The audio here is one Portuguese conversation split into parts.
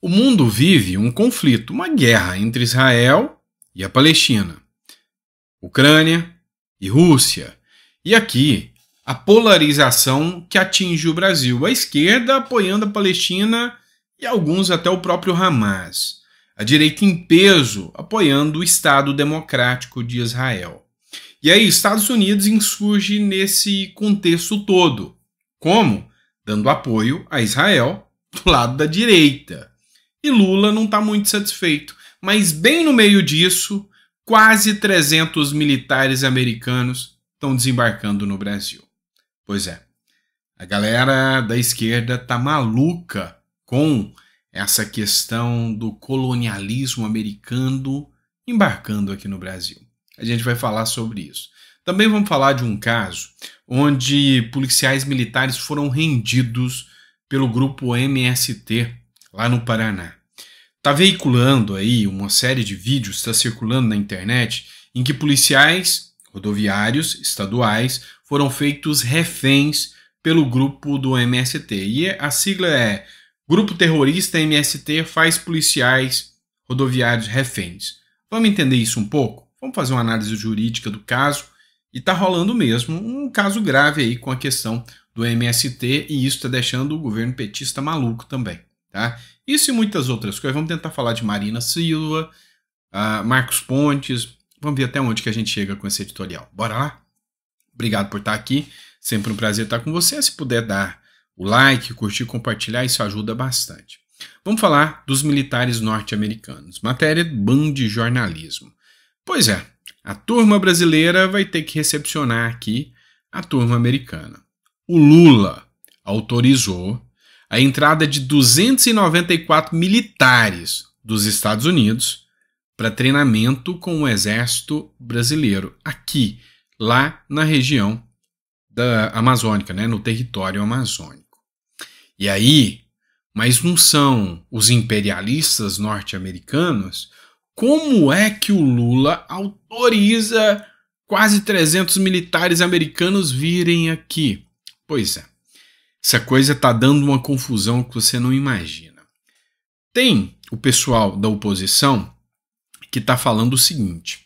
O mundo vive um conflito, uma guerra entre Israel e a Palestina, Ucrânia e Rússia. E aqui a polarização que atinge o Brasil, a esquerda apoiando a Palestina e alguns até o próprio Hamas, a direita em peso apoiando o Estado Democrático de Israel. E aí, Estados Unidos insurge nesse contexto todo. Como? Dando apoio a Israel do lado da direita e Lula não está muito satisfeito. Mas, bem no meio disso, quase 300 militares americanos estão desembarcando no Brasil. Pois é, a galera da esquerda tá maluca com essa questão do colonialismo americano embarcando aqui no Brasil. A gente vai falar sobre isso. Também vamos falar de um caso onde policiais militares foram rendidos pelo grupo MST lá no Paraná. Tá veiculando aí uma série de vídeos, está circulando na internet, em que policiais rodoviários estaduais foram feitos reféns pelo grupo do MST. E a sigla é Grupo Terrorista MST faz policiais rodoviários reféns. Vamos entender isso um pouco? Vamos fazer uma análise jurídica do caso. E tá rolando mesmo um caso grave aí com a questão do MST e isso está deixando o governo petista maluco também, tá? Isso e muitas outras coisas. Vamos tentar falar de Marina Silva, uh, Marcos Pontes. Vamos ver até onde que a gente chega com esse editorial. Bora lá? Obrigado por estar aqui. Sempre um prazer estar com você. Se puder dar o like, curtir, compartilhar, isso ajuda bastante. Vamos falar dos militares norte-americanos. Matéria Ban de Jornalismo. Pois é, a turma brasileira vai ter que recepcionar aqui a turma americana. O Lula autorizou a entrada de 294 militares dos Estados Unidos para treinamento com o exército brasileiro aqui, lá na região da Amazônica, né, no território amazônico. E aí, mas não são os imperialistas norte-americanos? Como é que o Lula autoriza quase 300 militares americanos virem aqui? Pois é. Essa coisa está dando uma confusão que você não imagina. Tem o pessoal da oposição que está falando o seguinte: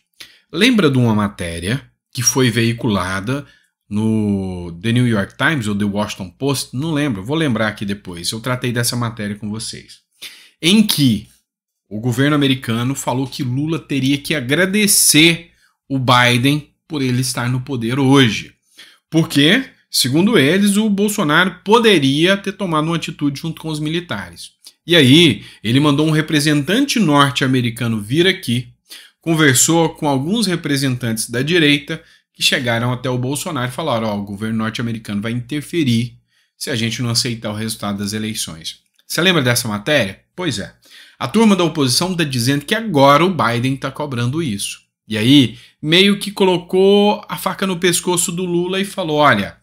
lembra de uma matéria que foi veiculada no The New York Times ou The Washington Post? Não lembro, vou lembrar aqui depois. Eu tratei dessa matéria com vocês. Em que o governo americano falou que Lula teria que agradecer o Biden por ele estar no poder hoje. Por quê? Segundo eles, o Bolsonaro poderia ter tomado uma atitude junto com os militares. E aí, ele mandou um representante norte-americano vir aqui, conversou com alguns representantes da direita que chegaram até o Bolsonaro e falaram: Ó, oh, o governo norte-americano vai interferir se a gente não aceitar o resultado das eleições. Você lembra dessa matéria? Pois é. A turma da oposição está dizendo que agora o Biden está cobrando isso. E aí, meio que colocou a faca no pescoço do Lula e falou: olha,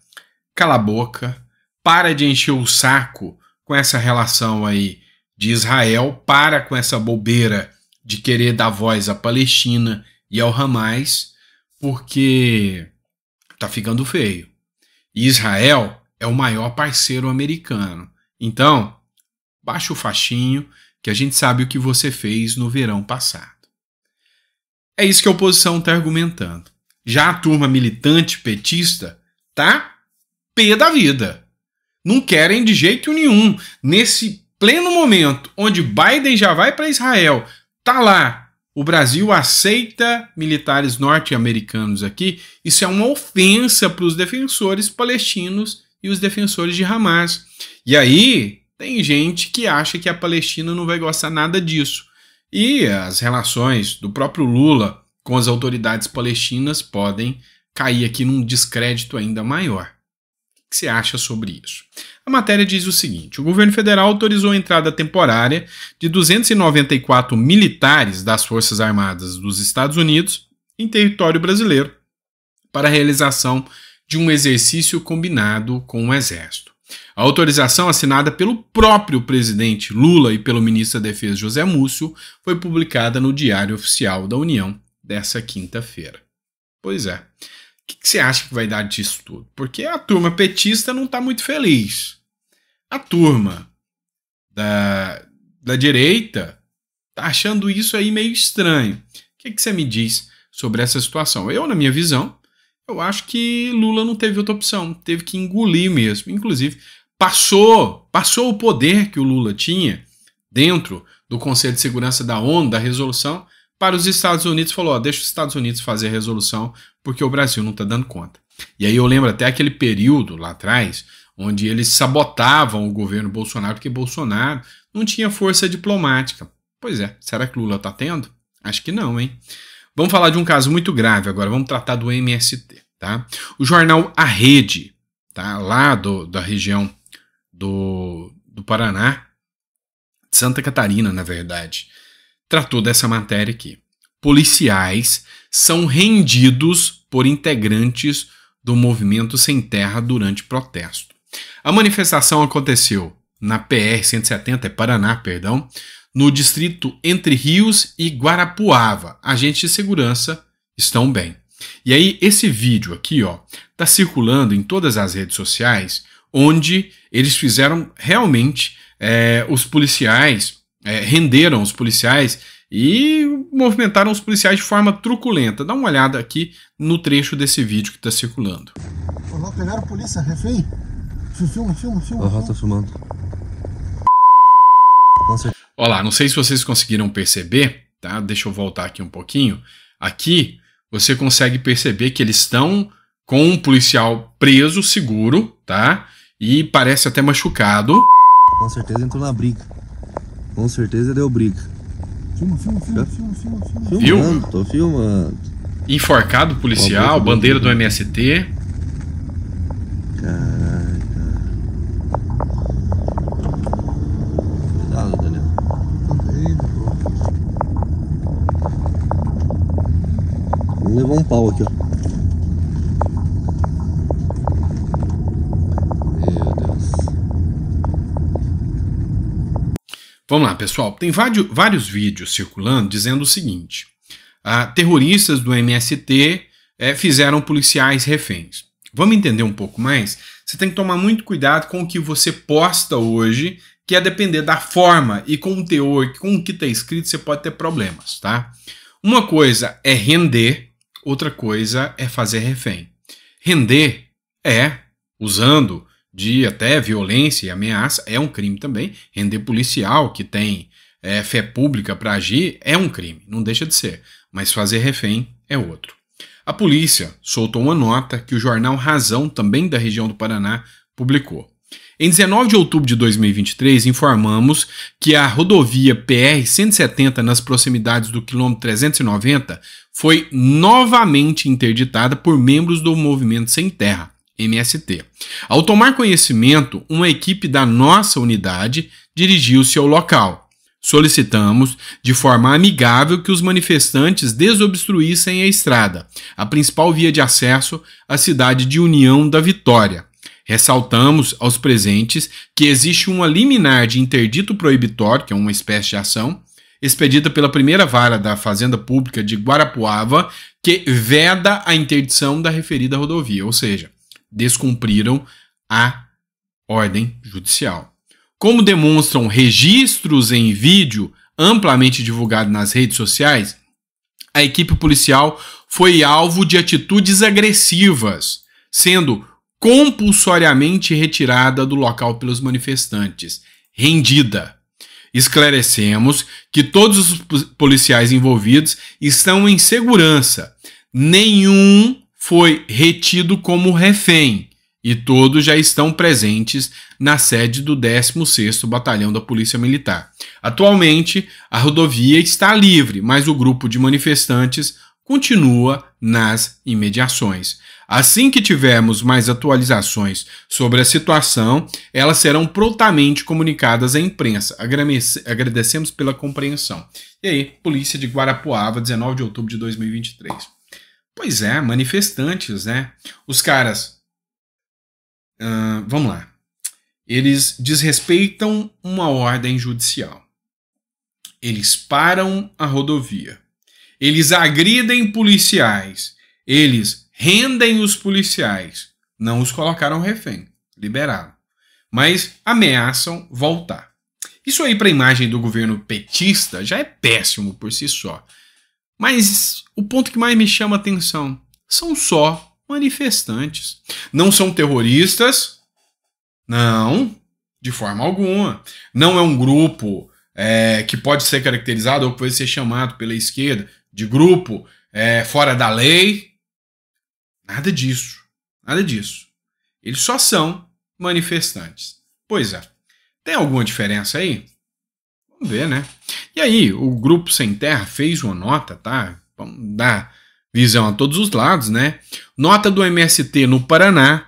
cala a boca, para de encher o saco com essa relação aí de Israel, para com essa bobeira de querer dar voz à Palestina e ao Hamas, porque tá ficando feio. Israel é o maior parceiro americano. Então, baixa o faixinho, que a gente sabe o que você fez no verão passado. É isso que a oposição está argumentando. Já a turma militante petista tá P da vida. Não querem de jeito nenhum. Nesse pleno momento onde Biden já vai para Israel, tá lá. O Brasil aceita militares norte-americanos aqui. Isso é uma ofensa para os defensores palestinos e os defensores de Hamas. E aí tem gente que acha que a Palestina não vai gostar nada disso. E as relações do próprio Lula com as autoridades palestinas podem cair aqui num descrédito ainda maior que você acha sobre isso? A matéria diz o seguinte: o governo federal autorizou a entrada temporária de 294 militares das Forças Armadas dos Estados Unidos em território brasileiro para a realização de um exercício combinado com o Exército. A autorização, assinada pelo próprio presidente Lula e pelo ministro da Defesa José Múcio, foi publicada no Diário Oficial da União dessa quinta-feira. Pois é que, que você acha que vai dar disso tudo? Porque a turma petista não está muito feliz. A turma da, da direita está achando isso aí meio estranho. O que, que você me diz sobre essa situação? Eu, na minha visão, eu acho que Lula não teve outra opção, teve que engolir mesmo. Inclusive, passou, passou o poder que o Lula tinha dentro do Conselho de Segurança da ONU, da resolução, para os Estados Unidos, falou: ó, deixa os Estados Unidos fazer a resolução, porque o Brasil não está dando conta. E aí eu lembro até aquele período lá atrás, onde eles sabotavam o governo Bolsonaro, porque Bolsonaro não tinha força diplomática. Pois é, será que Lula está tendo? Acho que não, hein? Vamos falar de um caso muito grave agora, vamos tratar do MST, tá? O jornal A Rede, tá? lá do, da região do, do Paraná, de Santa Catarina, na verdade, tratou dessa matéria aqui. Policiais são rendidos por integrantes do movimento Sem Terra durante protesto. A manifestação aconteceu na PR 170, é Paraná, perdão, no distrito Entre Rios e Guarapuava. Agentes de segurança estão bem. E aí esse vídeo aqui, ó, tá circulando em todas as redes sociais, onde eles fizeram realmente é, os policiais é, renderam os policiais e movimentaram os policiais de forma truculenta. Dá uma olhada aqui no trecho desse vídeo que está circulando. Olá, pegaram a polícia, refém. Filma, filma, filma. Aham, tá filmando. Olha lá, não sei se vocês conseguiram perceber, tá? Deixa eu voltar aqui um pouquinho. Aqui você consegue perceber que eles estão com um policial preso, seguro, tá? E parece até machucado. Com certeza entrou na briga. Com certeza deu briga. Filma, filma, filma, filma, filma, filma. Filmando, tô filmando. Enforcado policial, Ó, bandeira do MST. Caraca. Cuidado, Daniel. Vamos levar um pau aqui, ó. pessoal, tem vários vídeos circulando dizendo o seguinte: ah, terroristas do MST é, eh, fizeram policiais reféns. Vamos entender um pouco mais? Você tem que tomar muito cuidado com o que você posta hoje, que a é depender da forma e com o teor, com o que está escrito, você pode ter problemas, tá? Uma coisa é render, outra coisa é fazer refém. Render é usando de até violência e ameaça é um crime também. Render policial que tem é, fé pública para agir é um crime, não deixa de ser. Mas fazer refém é outro. A polícia soltou uma nota que o jornal Razão, também da região do Paraná, publicou. Em 19 de outubro de 2023, informamos que a rodovia PR-170, nas proximidades do quilômetro 390, foi novamente interditada por membros do Movimento Sem Terra, MST. Ao tomar conhecimento, uma equipe da nossa unidade dirigiu-se ao local. Solicitamos, de forma amigável, que os manifestantes desobstruíssem a estrada, a principal via de acesso à cidade de União da Vitória. Ressaltamos aos presentes que existe uma liminar de interdito proibitório, que é uma espécie de ação, expedida pela primeira vara da Fazenda Pública de Guarapuava, que veda a interdição da referida rodovia, ou seja, descumpriram a ordem judicial. Como demonstram registros em vídeo amplamente divulgados nas redes sociais, a equipe policial foi alvo de atitudes agressivas, sendo compulsoriamente retirada do local pelos manifestantes, rendida. Esclarecemos que todos os policiais envolvidos estão em segurança. Nenhum foi retido como refém e todos já estão presentes na sede do 16º Batalhão da Polícia Militar. Atualmente, a rodovia está livre, mas o grupo de manifestantes continua nas imediações. Assim que tivermos mais atualizações sobre a situação, elas serão prontamente comunicadas à imprensa. Agradecemos pela compreensão. E aí, Polícia de Guarapuava, 19 de outubro de 2023. Pois é, manifestantes, né? Os caras. Uh, vamos lá. Eles desrespeitam uma ordem judicial. Eles param a rodovia. Eles agridem policiais. Eles rendem os policiais. Não os colocaram refém, liberaram. Mas ameaçam voltar. Isso aí, para a imagem do governo petista, já é péssimo por si só. Mas o ponto que mais me chama atenção são só manifestantes. Não são terroristas? Não, de forma alguma. Não é um grupo é, que pode ser caracterizado ou pode ser chamado pela esquerda de grupo é, fora da lei. Nada disso. Nada disso. Eles só são manifestantes. Pois é. Tem alguma diferença aí? Vamos ver, né? E aí, o Grupo Sem Terra fez uma nota, tá? Vamos dar visão a todos os lados, né? Nota do MST no Paraná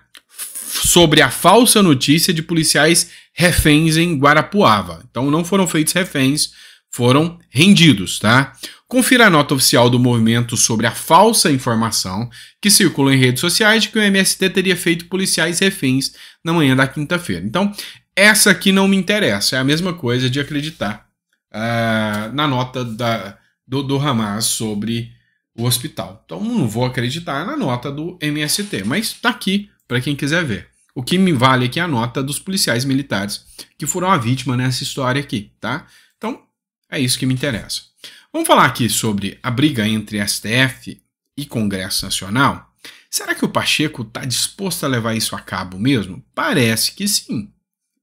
sobre a falsa notícia de policiais reféns em Guarapuava. Então não foram feitos reféns, foram rendidos, tá? Confira a nota oficial do movimento sobre a falsa informação que circula em redes sociais de que o MST teria feito policiais reféns na manhã da quinta-feira. Então, essa aqui não me interessa. É a mesma coisa de acreditar uh, na nota da, do, do Hamas sobre o hospital. Então não vou acreditar na nota do MST, mas está aqui para quem quiser ver. O que me vale aqui é a nota dos policiais militares que foram a vítima nessa história aqui, tá? Então é isso que me interessa. Vamos falar aqui sobre a briga entre STF e Congresso Nacional. Será que o Pacheco está disposto a levar isso a cabo mesmo? Parece que sim.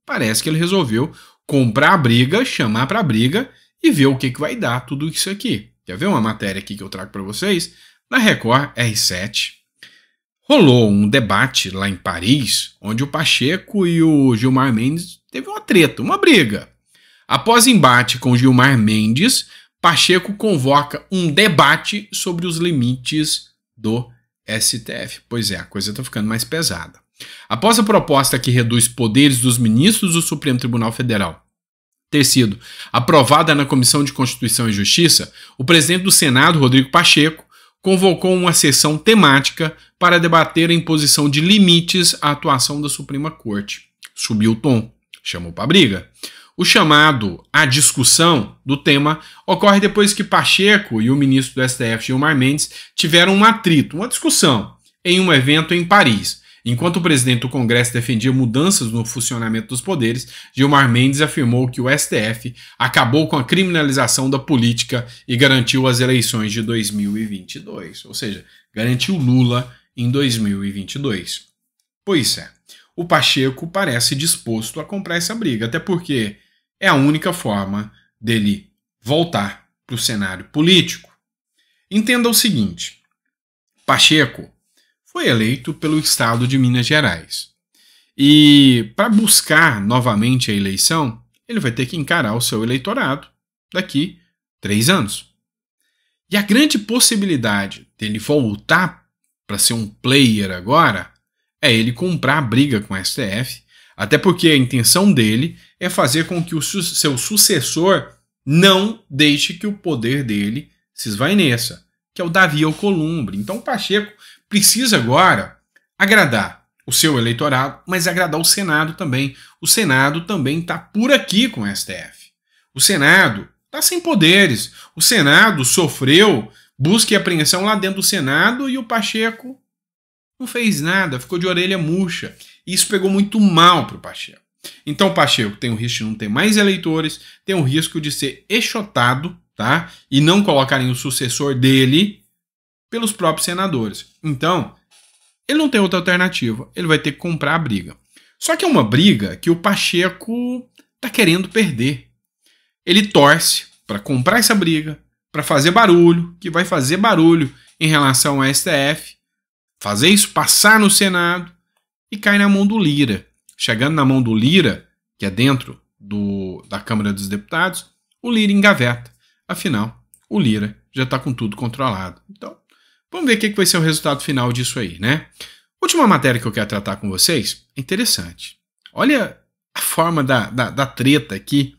Parece que ele resolveu comprar a briga, chamar para a briga e ver o que, que vai dar tudo isso aqui. Quer ver uma matéria aqui que eu trago para vocês? Na Record R7, rolou um debate lá em Paris, onde o Pacheco e o Gilmar Mendes teve uma treta, uma briga. Após embate com Gilmar Mendes, Pacheco convoca um debate sobre os limites do STF. Pois é, a coisa está ficando mais pesada. Após a proposta que reduz poderes dos ministros do Supremo Tribunal Federal ter sido aprovada na Comissão de Constituição e Justiça, o presidente do Senado, Rodrigo Pacheco, convocou uma sessão temática para debater a imposição de limites à atuação da Suprema Corte. Subiu o tom, chamou para briga. O chamado à discussão do tema ocorre depois que Pacheco e o ministro do STF, Gilmar Mendes, tiveram um atrito, uma discussão, em um evento em Paris. Enquanto o presidente do Congresso defendia mudanças no funcionamento dos poderes, Gilmar Mendes afirmou que o STF acabou com a criminalização da política e garantiu as eleições de 2022, ou seja, garantiu Lula em 2022. Pois é, o Pacheco parece disposto a comprar essa briga, até porque é a única forma dele voltar para o cenário político. Entenda o seguinte: Pacheco foi eleito pelo estado de Minas Gerais. E para buscar novamente a eleição, ele vai ter que encarar o seu eleitorado daqui três anos. E a grande possibilidade dele voltar para ser um player agora é ele comprar a briga com o STF, até porque a intenção dele é fazer com que o su seu sucessor não deixe que o poder dele se esvaineça, que é o Davi Alcolumbre. Então o Pacheco precisa agora agradar o seu eleitorado, mas agradar o Senado também. O Senado também está por aqui com o STF. O Senado está sem poderes. O Senado sofreu busca e apreensão lá dentro do Senado e o Pacheco não fez nada, ficou de orelha murcha. Isso pegou muito mal para o Pacheco. Então o Pacheco tem o risco de não ter mais eleitores, tem o risco de ser exotado, tá? E não colocarem o sucessor dele pelos próprios senadores. Então, ele não tem outra alternativa, ele vai ter que comprar a briga. Só que é uma briga que o Pacheco tá querendo perder. Ele torce para comprar essa briga, para fazer barulho, que vai fazer barulho em relação ao STF, fazer isso passar no Senado e cai na mão do Lira. Chegando na mão do Lira, que é dentro do, da Câmara dos Deputados, o Lira engaveta. Afinal, o Lira já está com tudo controlado. Então, Vamos ver o que vai ser o resultado final disso aí, né? Última matéria que eu quero tratar com vocês é interessante. Olha a forma da, da, da treta aqui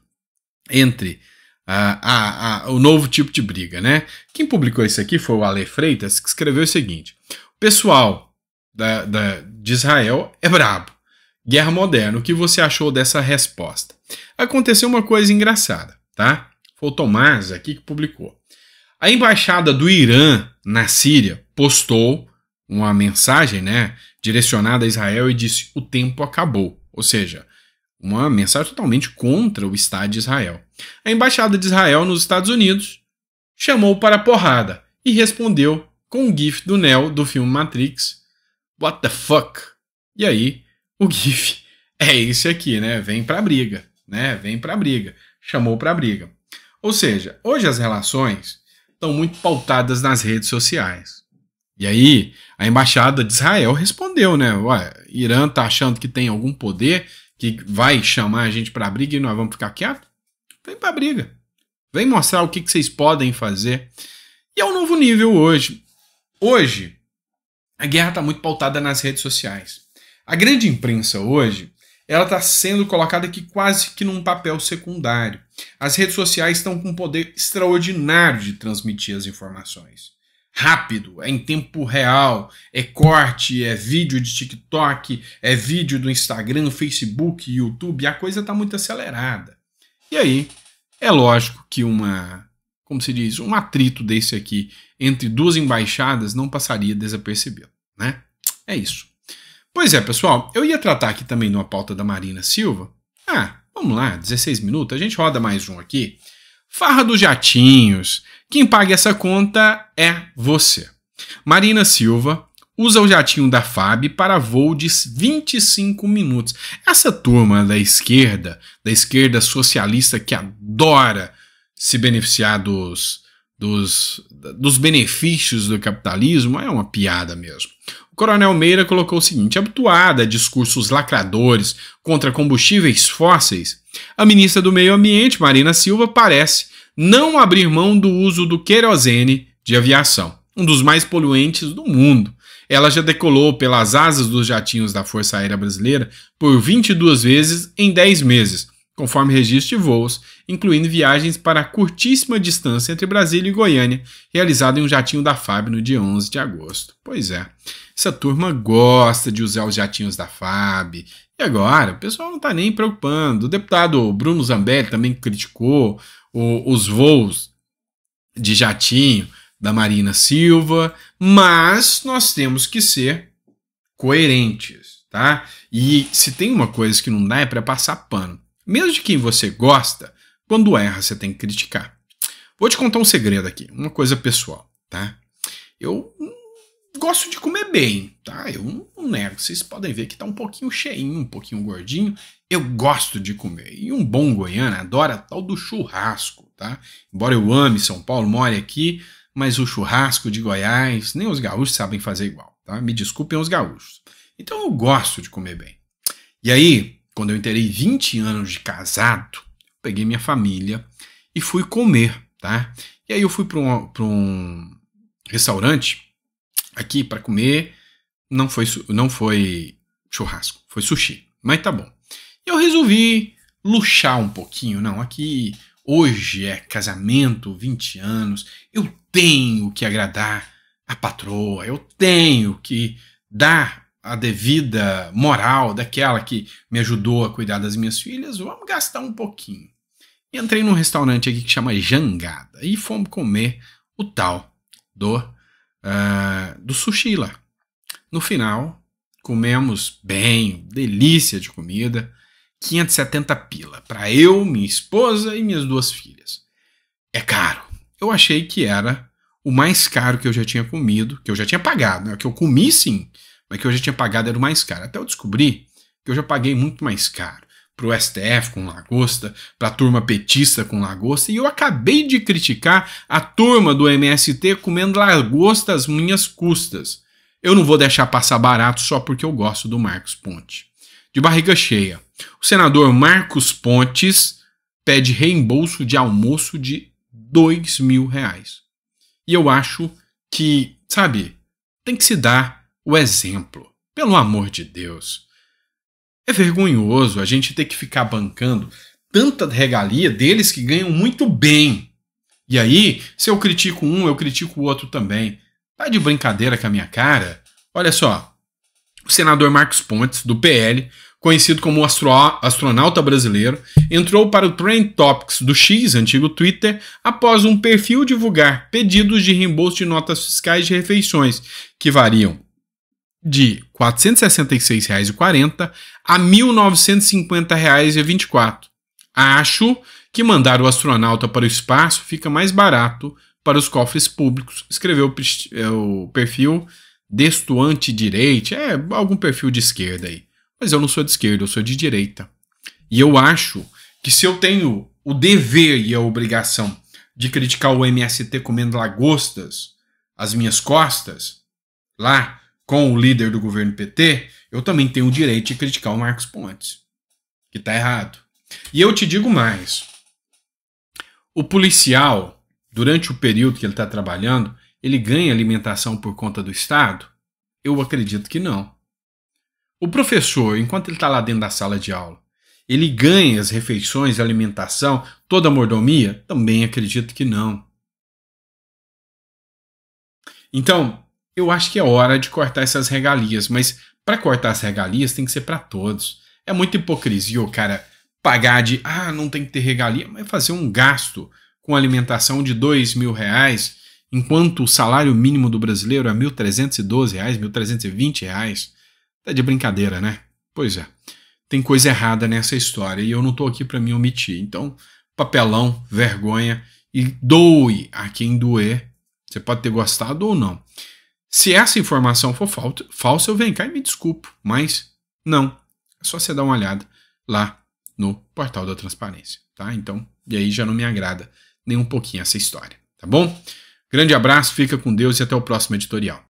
entre a, a, a, o novo tipo de briga, né? Quem publicou isso aqui foi o Ale Freitas, que escreveu o seguinte: o pessoal da, da, de Israel é brabo. Guerra moderna, o que você achou dessa resposta? Aconteceu uma coisa engraçada, tá? Foi o Tomás aqui que publicou. A embaixada do Irã na Síria postou uma mensagem né, direcionada a Israel e disse: o tempo acabou. Ou seja, uma mensagem totalmente contra o Estado de Israel. A embaixada de Israel nos Estados Unidos chamou para a porrada e respondeu com o um GIF do Neo do filme Matrix: What the fuck? E aí, o GIF é esse aqui, né? Vem a briga, né? Vem a briga. Chamou para a briga. Ou seja, hoje as relações estão muito pautadas nas redes sociais. E aí, a embaixada de Israel respondeu, né? Ué, Irã tá achando que tem algum poder que vai chamar a gente para briga e nós vamos ficar quietos? Vem para briga. Vem mostrar o que, que, vocês podem fazer. E é um novo nível hoje. Hoje, a guerra está muito pautada nas redes sociais. A grande imprensa hoje ela está sendo colocada aqui quase que num papel secundário. As redes sociais estão com um poder extraordinário de transmitir as informações. Rápido, é em tempo real, é corte, é vídeo de TikTok, é vídeo do Instagram, Facebook, YouTube, a coisa está muito acelerada. E aí, é lógico que uma, como se diz, um atrito desse aqui entre duas embaixadas não passaria desapercebido, né? É isso. Pois é, pessoal, eu ia tratar aqui também de uma pauta da Marina Silva. Ah, vamos lá, 16 minutos, a gente roda mais um aqui. Farra dos jatinhos. Quem paga essa conta é você. Marina Silva usa o jatinho da FAB para voo de 25 minutos. Essa turma da esquerda, da esquerda socialista que adora se beneficiar dos, dos, dos benefícios do capitalismo, é uma piada mesmo. Coronel Meira colocou o seguinte: habituada a discursos lacradores contra combustíveis fósseis, a ministra do Meio Ambiente, Marina Silva, parece não abrir mão do uso do querosene de aviação, um dos mais poluentes do mundo. Ela já decolou pelas asas dos jatinhos da Força Aérea Brasileira por 22 vezes em 10 meses, conforme registro de voos, incluindo viagens para a curtíssima distância entre Brasília e Goiânia, realizada em um jatinho da FAB no dia 11 de agosto. Pois é, essa turma gosta de usar os jatinhos da FAB. E agora, o pessoal não está nem preocupando. O deputado Bruno Zambelli também criticou o, os voos de jatinho da Marina Silva, mas nós temos que ser coerentes, tá? E se tem uma coisa que não dá é para passar pano mesmo de quem você gosta, quando erra você tem que criticar. Vou te contar um segredo aqui, uma coisa pessoal, tá? Eu gosto de comer bem, tá? Eu não nego. Vocês podem ver que tá um pouquinho cheinho, um pouquinho gordinho. Eu gosto de comer. E um bom goiano adora tal do churrasco, tá? Embora eu ame São Paulo, more aqui, mas o churrasco de Goiás, nem os gaúchos sabem fazer igual, tá? Me desculpem os gaúchos. Então eu gosto de comer bem. E aí, quando eu entrei 20 anos de casado, peguei minha família e fui comer, tá? E aí eu fui para um, um, restaurante aqui para comer, não foi, não foi churrasco, foi sushi, mas tá bom. E eu resolvi luxar um pouquinho, não, aqui hoje é casamento, 20 anos, eu tenho que agradar a patroa, eu tenho que dar a devida moral daquela que me ajudou a cuidar das minhas filhas, vamos gastar um pouquinho. Entrei num restaurante aqui que chama Jangada e fomos comer o tal do, uh, do sushi lá. No final, comemos bem, delícia de comida, 570 pila para eu, minha esposa e minhas duas filhas. É caro. Eu achei que era o mais caro que eu já tinha comido, que eu já tinha pagado, né? que eu comi sim, mas que eu já tinha pagado era o mais caro. Até eu descobri que eu já paguei muito mais caro para o STF com lagosta, para a turma petista com lagosta, e eu acabei de criticar a turma do MST comendo lagosta às minhas custas. Eu não vou deixar passar barato só porque eu gosto do Marcos Ponte. De barriga cheia, o senador Marcos Pontes pede reembolso de almoço de dois mil reais. E eu acho que, sabe, tem que se dar o exemplo. Pelo amor de Deus. É vergonhoso a gente ter que ficar bancando tanta regalia deles que ganham muito bem. E aí, se eu critico um, eu critico o outro também. Tá de brincadeira com a minha cara? Olha só. O senador Marcos Pontes, do PL, conhecido como astro astronauta brasileiro, entrou para o Trend Topics do X, antigo Twitter, após um perfil divulgar pedidos de reembolso de notas fiscais de refeições, que variam de R$ 466,40 a R$ 1.950,24. Acho que mandar o astronauta para o espaço fica mais barato para os cofres públicos, escreveu é, o perfil destoante direita, é algum perfil de esquerda aí. Mas eu não sou de esquerda, eu sou de direita. E eu acho que se eu tenho o dever e a obrigação de criticar o MST comendo lagostas, às minhas costas, lá com o líder do governo PT, eu também tenho o direito de criticar o Marcos Pontes, que está errado. E eu te digo mais: o policial, durante o período que ele está trabalhando, ele ganha alimentação por conta do Estado? Eu acredito que não. O professor, enquanto ele está lá dentro da sala de aula, ele ganha as refeições, alimentação, toda a mordomia? Também acredito que não. Então, eu acho que é hora de cortar essas regalias, mas para cortar as regalias tem que ser para todos. É muita hipocrisia o cara pagar de ah, não tem que ter regalia, mas fazer um gasto com alimentação de dois mil reais, enquanto o salário mínimo do brasileiro é R$ 1.312, R$ reais. Tá de brincadeira, né? Pois é. Tem coisa errada nessa história e eu não tô aqui para me omitir. Então, papelão, vergonha e doe a quem doer. Você pode ter gostado ou não. Se essa informação for falsa, eu venho cá e me desculpo, mas não. É só você dar uma olhada lá no portal da transparência, tá? Então, e aí já não me agrada nem um pouquinho essa história, tá bom? Grande abraço, fica com Deus e até o próximo editorial.